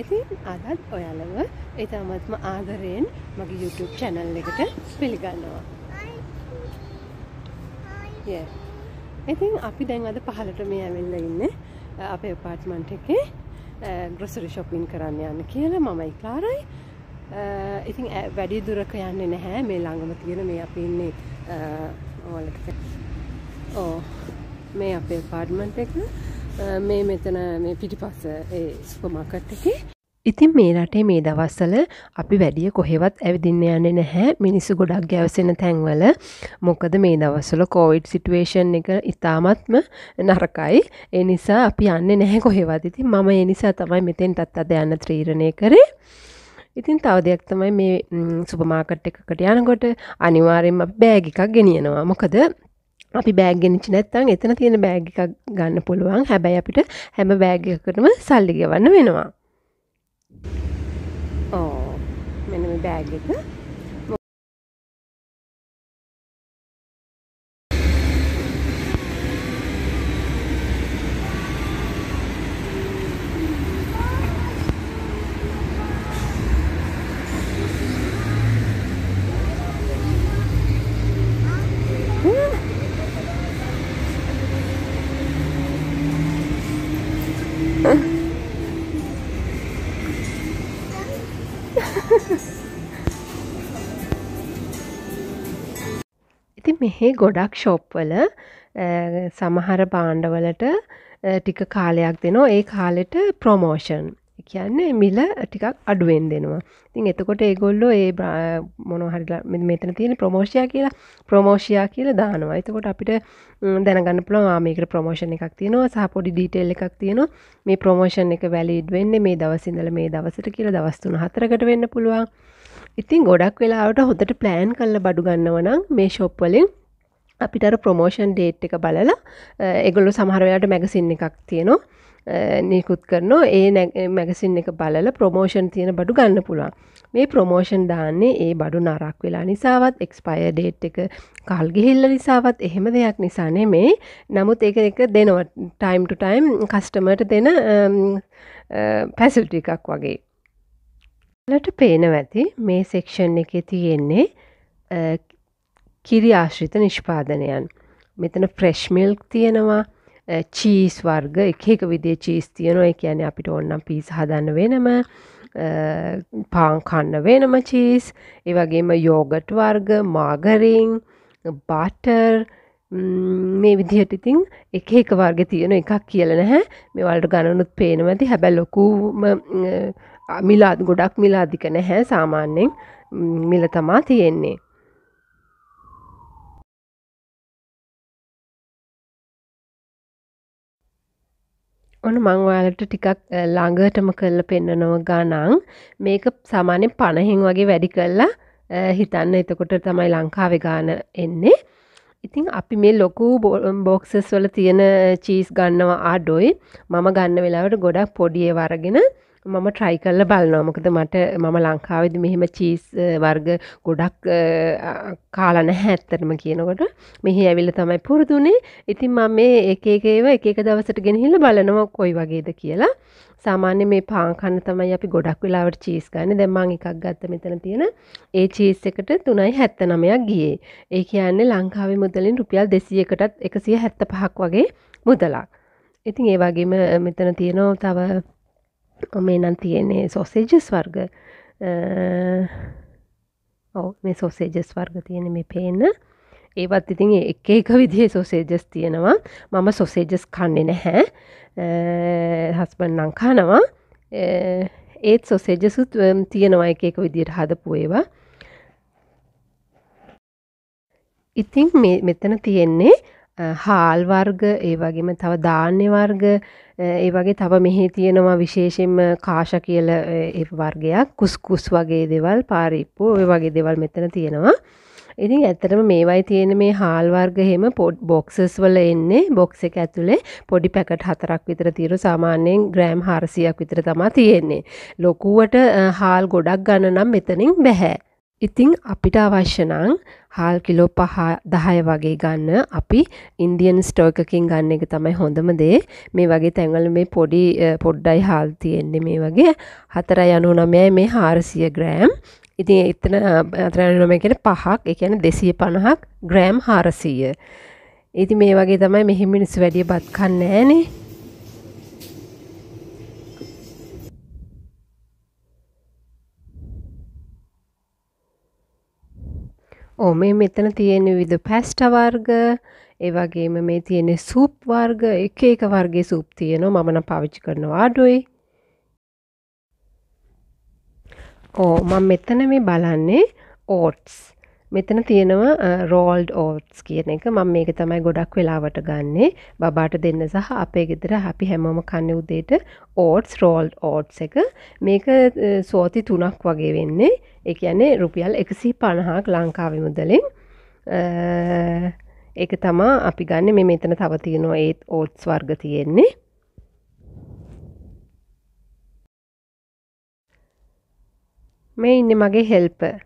ඉතින් අදත් ඔයාලව ඉතාමත්ම ආදරයෙන් මගේ YouTube channel එකට පිළිගන්නවා. Yeah. ඉතින් අපි දැන් අද පහලට මේ ඇවිල්ලා ඉන්නේ අපේ අපාර්ට්මන්ට් එකේ ග්‍රොසරි shopping කරන්න යන්න කියලා මමයි ක්ලාරයි. ඉතින් වැඩි දුරක යන්නේ නැහැ මේ ළඟම තියෙන මේ අපි ඉන්නේ ඕලකට. ඕ මේ අපේ අපාර්ට්මන්ට් එක මේ මෙතන මේ පිටිපස්ස ඒ සුපමකට් එකේ ඉතින් මේ රටේ මේ දවස්සල අපි වැඩිය කොහෙවත් ඇවිදින්න යන්නේ නැහැ මිනිස්සු ගොඩක් ගැවසෙන තැන්වල මොකද මේ දවස්සල කෝවිඩ් සිටුවේෂන් එක ඉතාමත්ම නරකයි ඒ නිසා අපි යන්නේ නැහැ කොහෙවත් ඉතින් මම ඒ නිසා තමයි මෙතෙන්ටත් අද යන්න ත්‍රීරණය කරේ ඉතින් තව දෙයක් තමයි මේ සුපමාකට් එකකට යනකොට අනිවාර්යෙන්ම බෑග එකක් ගෙනියනවා මොකද අපි බෑග්ගෙනච නැත්තං එතන තියෙන බෑග් එකක් ගන්න පුළුවන් හැබැයි අපිට හැම බෑගකටම සල්ලි ගෙවන්න වෙනවා ඕ මෙනම බෑග් එක මෙහෙ ගොඩක් ශොප්වල සමහර බාණ්ඩවලට ටික කාලයක් දෙනවා ඒ කාලෙට ප්‍රමෝෂන් කියන්නේ මිල ටිකක් අඩුවෙන් දෙනවා තින් එතකොට ඒගොල්ලෝ ඒ මොනොහරිලා මෙතන තියෙන ප්‍රමෝෂයා කියලා ප්‍රමෝෂයා කියලා දානවා එතකොට අපිට දැනගන්න පුළුවන් මේකට ප්‍රමෝෂණ එකක් තියෙනවා සහ පොඩි ඩීටේල් එකක් තියෙනවා මේ ප්‍රමෝෂන් එක වැලිඩ් වෙන්නේ මේ දවස් ඉඳලා මේ දවසට කියලා දවස් 3 4කට වෙන්න පුළුවන් ඉතින් ගොඩක් වෙලාවට හොඳට ප්ලෑන් කල්ල බඩු ගන්නවනම් මේ ශොප්වලින් අපිට ප්‍රමෝෂන් ඩේට් එක බලලා එගොලු සමහරවයාට මැගසින් එකක් තියෙනවා නිකුත් කරනවා ඒ මැගසින් එක බලල ප්‍රමෝෂන් තියෙන බඩු ගන්න පුළුවන් මේ ප්‍රමෝෂන් දාන්නේ ඒ බඩු නරක් වෙලා නිසාවත් එක්ස්පය ඩේට් එක කල් ගිහිල්ල නිසාවත් එහෙම දෙයක් නිසානේ මේ නමුත් ඒක එක දෙනවා ටයිම් ටයිම් කස්ටමට දෙන පැසිල්ටි එකක් වගේ ඔයාලට පේනව ඇති මේ සෙක්ෂන් එක තියෙන්නේ කිරි ආශ්‍රිත නිෂ්පාදනයන් මෙතන ෆ්‍රෙශ්මිල්ක් තියෙනවා චීස් වර්ග එකක විදේ චීස් තියනවා එක කියන අපිට ඔන්නම් පිස් හදන්න වෙනම පාංකන්න වෙනම චීස් ඒවගේම යෝගට් වර්ග මාගරිං බටර් මේ විදිහට ඉතින් එක එක වර්ග තියෙන එකක් කියල නැහැ මේ වලට ගණනුත් පේනවා ඇති හැබැ ලොකුම මිලා ගොඩක් මිලාධික නැහැ සාමාන්‍යයෙන් මිල තමා තියෙන්නේ ඔන්න මං ඔයාලට ටිකක් ළඟටම කරලා පෙන්නනව ගණන් මේක සාමාන්‍යයෙන් පණහින් වගේ වැඩි කරලා හිතන්න එතකොට තමයි ලංකාවේ ගාන එන්නේ ඉතිං අපි මේ ලොකු බොක්සස් um, වල තියෙන චීස් uh, ගන්නවා ආඩොයි මම ගන්න වෙලාවට ගොඩක් පොඩිය වරගෙන මම ට්‍රයි කල්ල බලනවා මොකද මට මම ලංකාවෙද මෙහෙම චීස් වර්ග ගොඩක් කාලන හැත්තරම කියනකොට මෙහි ඇවිල්ල තමයි පුරුදුනේ ඉතින් මම මේ එකඒකේව එකක දවසට ගෙනහිල්ල බලනවා කොයි වගේද කියලා සාමාන්‍ය මේ පාංකන්න තමයි අපි ගොඩක් වෙලාවට චීස් ගන්න දැම්මං එකක් ගත්ත මෙතන තියෙන ඒ චීස් එකට තුනයි හැත්ත නමයක් ගියේ ඒ කියන්නේ ලංකාවේ මුදලින් රුපියල් දෙසියකටත් එකසිය හැත්ත පහක් වගේ මුදලක් ඉතින් ඒ වගේම මෙතන තියෙනවා තව මේ නම් තියන්නේ සෝසේජස් වර්ග ඔව මේ සෝසේජස් වර්ග තියෙන මේ පේන්න ඒවත් ඉතින් එක එක විදිහ සෝසේජස් තියෙනවා මම සොසේජස් කන්නේ නැහැ හස්බන් ලංකානවා ඒත් සොසේජසුත් තියෙනවා එක එක විදිහට හදපු ඒවා ඉතින් මෙතන තියෙන්නේ හාල් වර්ග ඒ වගේම තව ධාන්‍ය වර්ග ඒ වගේ තව මෙහි තියෙනවා විශේෂයෙන්ම කාශ කියල වර්ගයක් කුස්කුස් වගේ දෙවල් පාරිප්පු ඔය වගේ දෙවල් මෙතන තියෙනවා ඉතින් ඇත්තටම මේවයි තියෙන මේ හාල් වර්ග එහෙම පොඩ් බොක්සස් වල එන්නේ බොක්ස් එක ඇතුලේ පොඩි පැකට් හතරක් විතර තියෙන සාමාන්‍යයෙන් ග්‍රෑම් 400ක් විතර තමයි තියෙන්නේ. ලොකුවට හාල් ගොඩක් ගන්න නම් මෙතනින් බෑ. ඉතින් අපිට අවශ්‍ය නම් හාල් කිලෝ පහ 10 වගේ ගන්න අපි ඉන්දියන් ස්ටෝක් එකකින් ගන්න එක තමයි හොඳම දේ. මේ වගේ තැන්වල මේ පොඩි පොඩ්ඩයි හාල් තියෙන්නේ මේ වගේ 4.99යි මේ 400 ග්‍රෑම්. ඉතින් එතන 4.99 කියන්නේ පහක්, ඒ කියන්නේ 250ක් ග්‍රෑම් 400. ඉතින් මේ වගේ තමයි මෙහි මිනිස්සු වැඩි බත් කන්නේ නැහනේ. ඕ මේ මෙතන තියෙන විද පැස්ට වර්ග ඒ වගේම මේ තියෙන සූප් වර්ග එක එක වර්ගයේ සූප් තියෙනවා මම නම් පාවිච්චි කරනවා අඩුයි. ඕ මම මෙතන මේ බලන්නේ ඕට්ස්. මෙතන තියෙනවා රෝල්ඩ් ඕට්ස් කියන එක මම මේක තමයි ගොඩක් වෙලාවට ගන්නේ බබාට දෙන්න සහ අපේ ගෙදර අපි හැමෝම කන්නේ උදේට ඕට්ස් රෝල්ඩ් ඕට්ස් එක මේක සෝති තුනක් වගේ වෙන්නේ ඒ කියන්නේ රුපියල් 150ක් ලංකාවේ මුදලෙන් ඒක තමයි අපි ගන්න මේ මෙතන තව තියෙනවා ඒත් ඕට්ස් වර්ග තියෙන්නේ මේ ඉන්නේ මගේ හෙල්පර්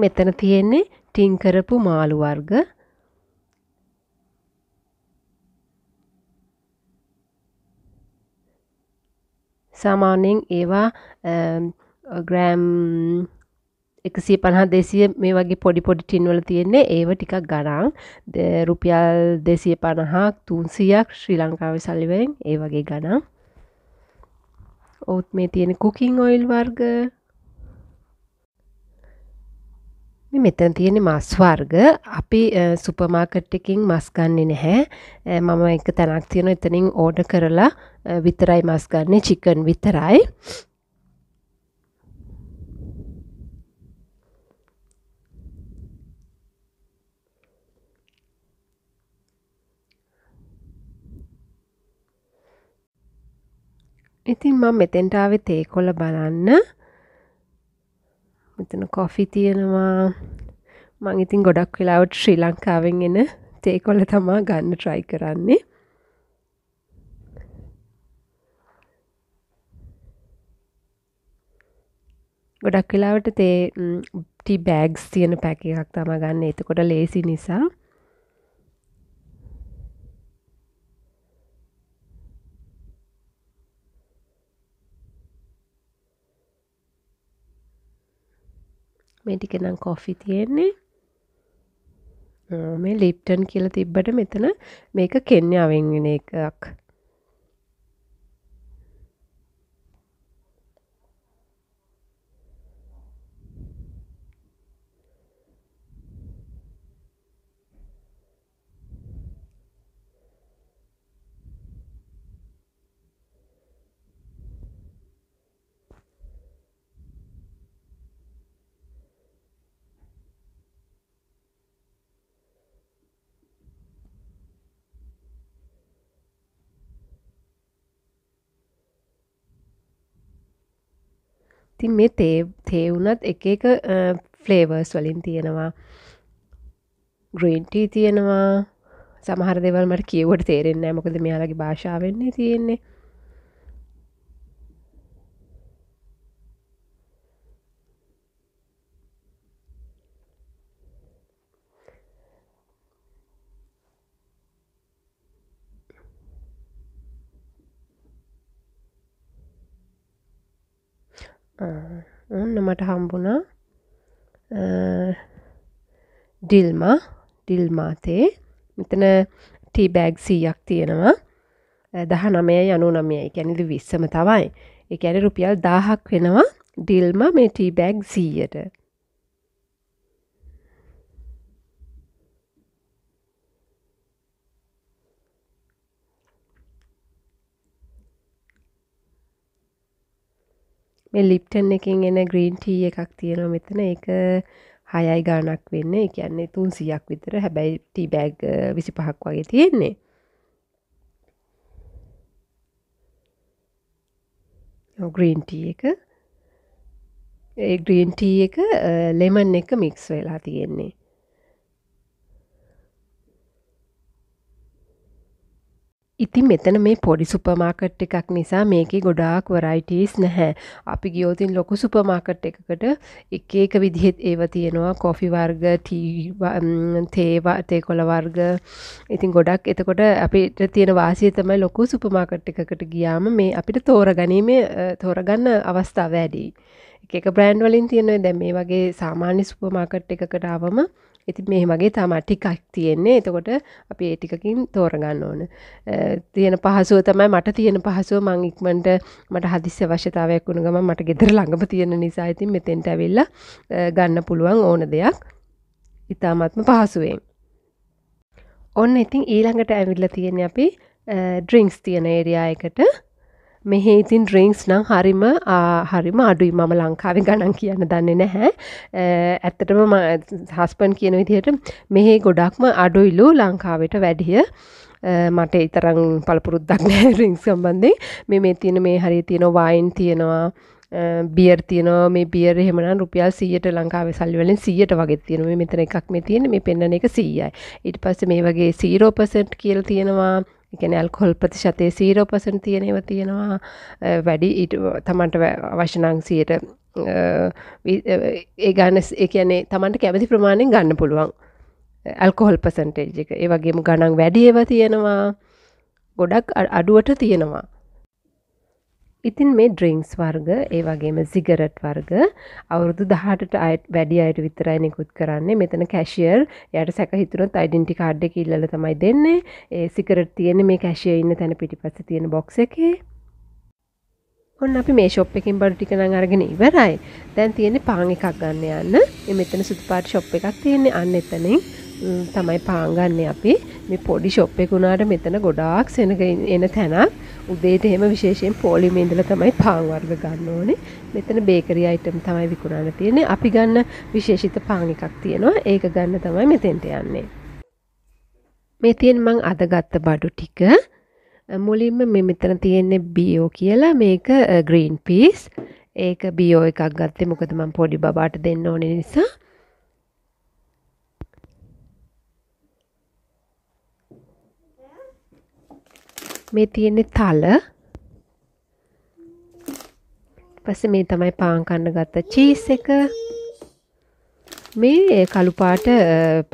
මෙතන තියෙන්නේ ටින් කරපු මාළු වර්ග සාමාන්‍යයෙන් ඒවා ග්‍රෑම් එකසිය පණහා දෙසිය මේ වගේ පොඩි පොඩි ටින්වල තියෙන්නේ ඒව ටිකක් ගණන් රුපියල් දෙසිය පණහාක් තුන්සියක් ශ්‍රී ලංකාව සල්ලිවෙන් ඒ වගේ ගණන් ඔවුත් මේ තියෙන කුකින් ඔයිල් වර්ග මෙතන තියෙන මස් වර්ග අපි සුපර් මාකට් එකකින් මස් ගන්නෙ නැහැ. මම එක තැනක් තියෙන එතනින් ඕඩර් කරලා විතරයි මස් ගන්නෙ චිකන් විතරයි. ඉතින් මම මෙතෙන්ට ආවේ තේකොළ බලන්න. මෙතන කොෆි තියෙනවා මං ඉතින් ගොඩක් වෙලාවට ශ්‍රී ලංකාවෙන් එන තේකොල තමා ගන්න ට්‍රයි කරන්නේ ගොඩක් වෙලාවට තේ ටි බෑග්ස් තියෙන පැකයක් තම ගන්න එතකොට ලේසි නිසා මේ ටික නම් කොෆි තියෙන්නේ මේ ලිප්ටන් කියල තිබ්බට මෙතන මේක කෙන්්‍යාවෙන් වෙන එකක් තින් මේ තේ තේවුනත් එක එක ෆ්ලේවර්ස් වලින් තියෙනවා ග්‍රීන්ටී තියෙනවා සමහර දෙවල්මට කියවට තේරෙන්නේ මොකද මෙයාලගේ භාෂාවවෙන්නේ තියෙන්නේ ඔන්න මට හම්බුණා ඩිල්මා ඩිල්මාතේ මෙතන ටීබෑග් සීයක් තියෙනවා දහ නමය යනු නමයයි ගැනිලි විස්සම තවයි එක ඇන රුපියල් දාහක් වෙනවා ඩිල්ම මේ ටීබෑග් සීයට මේ ලිප්ටන් එකින් එන ග්‍රීන් ටී එකක් තියෙනවා මෙතන එක හයයි ගානක් වෙන්න කියන්නේ තුන් සියක් විතර හැබැයි ටීබෑග් විසි පහක් වගේ තියෙන්නේ ග්‍රීන්ට එක ඒ ග්‍රීන්ටී එක ලෙමන් uh, එක මික්ස් වෙලා තියෙන්නේ ඉතින් මෙතන මේ පොඩි සුපමාකට් එකක් නිසා මේකේ ගොඩාක් වරයිටස් නැහැ. අපි ගියෝතින් ලොකු සුපමාකට් එකකට එක එක විදිහෙත් ඒව තියෙනවා කොෆි වර්ග තේවා තේකොළ වර්ග ඉතින් ගොඩක් එතකොට අපිට තියෙන වාසිය තමයි ලොකු සුපමාකට් එකකට ගියාම මේ අපිට තෝරගැනීමේ තෝරගන්න අවස්ථාව වැඩි. එක එක බ්‍රෑන්ඩ් වලින් තියෙනවා දැන් මේ වගේ සාමාන්‍ය සුපමාකට් එකකට ආවම ඉතින් මේ වගේ තමා ටිකක් තියෙන්නේ. එතකොට අපි ඒ ටිකකින් තෝරගන්න ඕන. තියෙන පහසුව තමයි මට තියෙන පහසුව මං ඉක්මනට මට හදිස්සි අවශ්‍යතාවයක් වුණ ගමන් මට ගෙදර ළඟම තියෙන නිසා ඉතින් මෙතෙන්ට ඇවිල්ලා ගන්න පුළුවන් ඕන දෙයක්. ඉතාමත්ම පහසුවෙන්. ඔන්න ඉතින් ඊළඟට ඇවිල්ලා තියෙන්නේ අපි ඩ්‍රින්ක්ස් තියෙන ඒරියා එකට මෙහේ ඉතින් ඩ්‍රිංක්ස් නම් හරිම හරිම අඩුයි මම ලංකාවේ ගණන් කියන්න දන්නේ නැහැ ඇත්තටම හස්පන් කියන විදිහට මෙහේ ගොඩක්ම අඩුයිලු ලංකාවට වැඩිය මට ඉතරං පළපුරුද්දක් නෑ රිංක්ස් සම්බන්ධයෙන් මේ මේ තියෙන මේ හරි තියෙන වයින් තියෙනවා බියර් තියෙනවා මේ බියර් එහෙමනම් රුපියල් 100ට ලංකාවේ සල්ලි වලින් 100ට වගේ තියෙනවා මේ මෙතන එකක් මේ තියෙන මේ පෙන්නන එක 100යි ඊට පස්සේ මේ වගේ 0% කියලා තියෙනවා එකන ඇල්කොල් ප්‍රතිශතය සීරෝපසන් තියෙනව තියෙනවා වැඩි ඉට තමන්ට අවශ්‍යනංසයට ඒ ගන්න එකනේ තමන්ට කැමති ප්‍රමාණයෙන් ගන්න පුළුවන් ඇල්කොහොල් පසන්ටේජ් එක ඒ වගේම ගණන් වැඩියව තියෙනවා ගොඩක් අඩුවට තියෙනවා ඉතින් මේ ඩ්‍රිංක්ස් වර්ග ඒ වගේම සිගරට් වර්ග අවුරුදු දහටට අයට වැඩි අයට විතරයි නිකුත් කරන්නේ මෙතන කැශියර් යට සැක හිතුරොත් අයිඩෙන්ටි කාඩ් එක ඉල්ලලා තමයි දෙන්නේ ඒ සිගරට් තියෙන්නේ මේ කැශියර් ඉන්න තැන පිටිපස්සේ තියෙන බොක්ස් එකේ ඔන්න අපි මේ ෂොප් එකෙන් බඩු ටික නම් අරගෙන ඉවරයි දැන් තියෙන්නේ පාන් එකක් ගන්න යන්න මේ මෙතන සුදු පාට ෂොප් එකක් තියෙන්නේ අන්න එතනින් තමයි පාන් ගන්න අපි මේ පොඩි ෂොප් එක උනාට මෙතන ගොඩාක් සෙනග එන තැනක් උදේට එහෙම විශේෂයෙන් පෝලිමේ ඉඳලා තමයි පාන් වර්ග ගන්න ඕනේ. මෙතන බේකරි අයිටම් තමයි විකුණන්න තියෙන්නේ. අපි ගන්න විශේෂිත පාන් එකක් තියෙනවා. ඒක ගන්න තමයි මෙතෙන්ට යන්නේ. මේ තියෙන මං අද ගත්ත බඩු ටික මුලින්ම මේ මෙතන තියෙන්නේ බියෝ කියලා මේක ග්‍රීන් පීස්. ඒක බියෝ එකක් ගත්තේ මොකද මම පොඩි බබාට දෙන්න ඕනේ නිසා. මේ තියෙන්නේ තල පස්සේ මේ තමයි පාන් කන්න ගත්ත චීස් එක මේ කළු පාට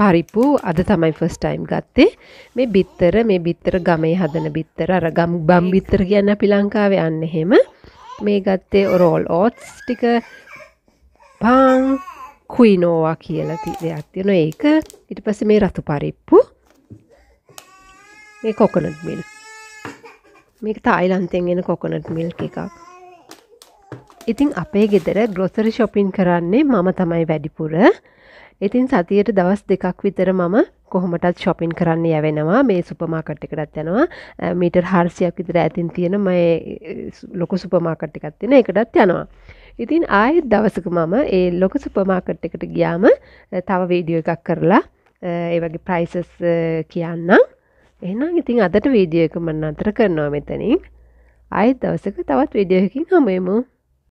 පරිප්පු අද තමයි ෆස්ට් ටයිම් ගත්තේ මේ බිත්තර මේ බිත්තර ගමේ හදන බිත්තර අර ගම් බම් බිත්තර කියන්නේ අපි ලංකාවේ අන්න එහෙම මේ ගත්තේ රෝල් ඕට්ස් ටික පාන් කුයිනෝවා කියලා දෙයක් තියෙනවා ඒක ඊට පස්සේ මේ රතු පරිප්පු මේ කොකොනට් මිල්ක් මේක තායිලන්තෙන් එන කොකනට් මිල්ක එකක් ඉතිං අපේ ගෙදර ග්‍රොසරි ශොපින් කරන්නේ මම තමයි වැඩිපුර ඉතින් සතියට දවස් දෙකක් විතර මම කොහොමටත් ශොපින් කරන්න යවෙනවා මේ සුපමාකට් එකටත් යනවා මීටර් හාර්සියක් විතර ඇතින් තියෙන මයි ලොකු සුපමාකට් එකත් තියෙන එකටත් යනවා ඉතින් ආයෙත් දවසක මම ඒ ලොක සුපමාකට් එකට ගියාම තව වීඩියෝ එකක් කරලා ඒ වගේ ප්‍රයිසස් කියන්නම් එහෙනම් ඉතින් අදට වීඩියෝ එක මම නතර කරනවා මෙතනින්. ආයෙත් දවසක තවත් වීඩියෝ එකකින් හමු වෙමු.